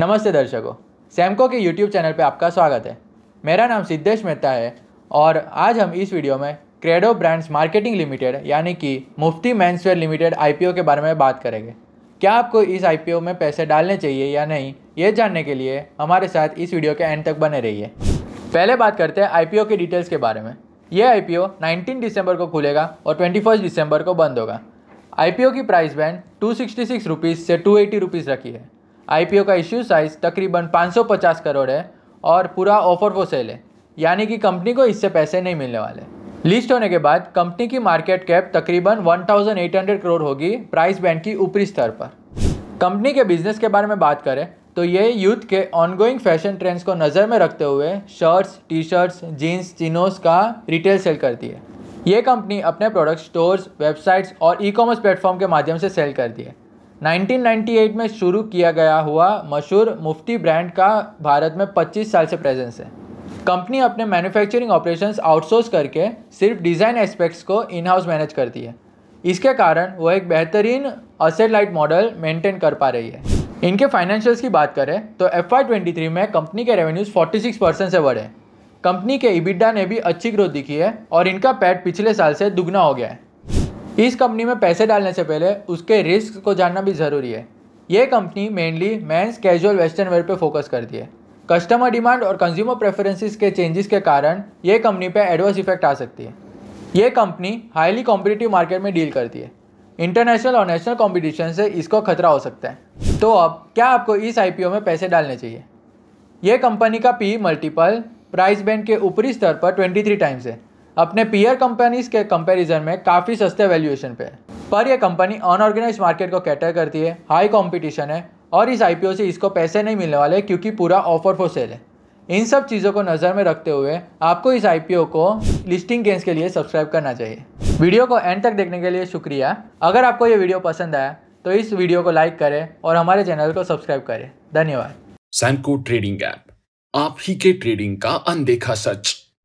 नमस्ते दर्शकों सैमको के YouTube चैनल पर आपका स्वागत है मेरा नाम सिद्धेश मेहता है और आज हम इस वीडियो में क्रेडो ब्रांड्स मार्केटिंग लिमिटेड यानी कि मुफ्ती मैंसवेयर लिमिटेड आई के बारे में बात करेंगे क्या आपको इस आई में पैसे डालने चाहिए या नहीं ये जानने के लिए हमारे साथ इस वीडियो के एंड तक बने रहिए पहले बात करते हैं आई के डिटेल्स के बारे में ये आई 19 दिसंबर को खुलेगा और 21 दिसंबर को बंद होगा आई की प्राइस बैंड टू सिक्सटी से टू एटी रखी है आई का इश्यू साइज तकरीबन 550 करोड़ है और पूरा ऑफर फॉर सेल है यानी कि कंपनी को इससे पैसे नहीं मिलने वाले लिस्ट होने के बाद कंपनी की मार्केट कैप तकरीबन 1800 करोड़ होगी प्राइस बैंड की ऊपरी स्तर पर कंपनी के बिजनेस के बारे में बात करें तो ये यूथ के ऑनगोइंग फैशन ट्रेंड्स को नज़र में रखते हुए shirts T shirts jeans chinos का रिटेल सेल करती है ये कंपनी अपने प्रोडक्ट स्टोर्स वेबसाइट्स और ई कॉमर्स प्लेटफॉर्म के माध्यम से सेल करती है 1998 में शुरू किया गया हुआ मशहूर मुफ्ती ब्रांड का भारत में 25 साल से प्रेजेंस है कंपनी अपने मैन्युफैक्चरिंग ऑपरेशंस आउटसोर्स करके सिर्फ डिज़ाइन एस्पेक्ट्स को इन हाउस मैनेज करती है इसके कारण वह एक बेहतरीन असेट लाइट मॉडल मेंटेन कर पा रही है इनके फाइनेंशियल्स की बात करें तो एफ आई में कंपनी के रेवेन्यूज फोर्टी परसेंट से बढ़े कंपनी के इबिडा ने भी अच्छी ग्रोथ दिखी है और इनका पैट पिछले साल से दुगना हो गया है इस कंपनी में पैसे डालने से पहले उसके रिस्क को जानना भी ज़रूरी है ये कंपनी mainly men's casual western wear पे फोकस करती है कस्टमर डिमांड और कंज्यूमर प्रेफरेंसेस के चेंजेस के कारण ये कंपनी पे एडवर्स इफेक्ट आ सकती है ये कंपनी हाईली कॉम्पिटिटिव मार्केट में डील करती है इंटरनेशनल और नेशनल कॉम्पिटिशन से इसको खतरा हो सकता है तो अब क्या आपको इस आई में पैसे डालने चाहिए ये कंपनी का पी मल्टीपल प्राइस बैंड के ऊपरी स्तर पर 23 टाइम्स है अपने पीयर कंपनीज के कंपैरिजन में काफ़ी सस्ते वैल्यूएशन पे है पर यह कंपनी अनऑर्गेनाइज मार्केट को कैटर करती है हाई कंपटीशन है और इस आईपीओ से इसको पैसे नहीं मिलने वाले क्योंकि पूरा ऑफर फॉर सेल है इन सब चीज़ों को नज़र में रखते हुए आपको इस आई को लिस्टिंग गेंस के लिए सब्सक्राइब करना चाहिए वीडियो को एंड तक देखने के लिए शुक्रिया अगर आपको ये वीडियो पसंद आया तो इस वीडियो को लाइक करें और हमारे चैनल को सब्सक्राइब करें धन्यवाद सैमको ट्रेडिंग ऐप आप ही के ट्रेडिंग का अनदेखा सच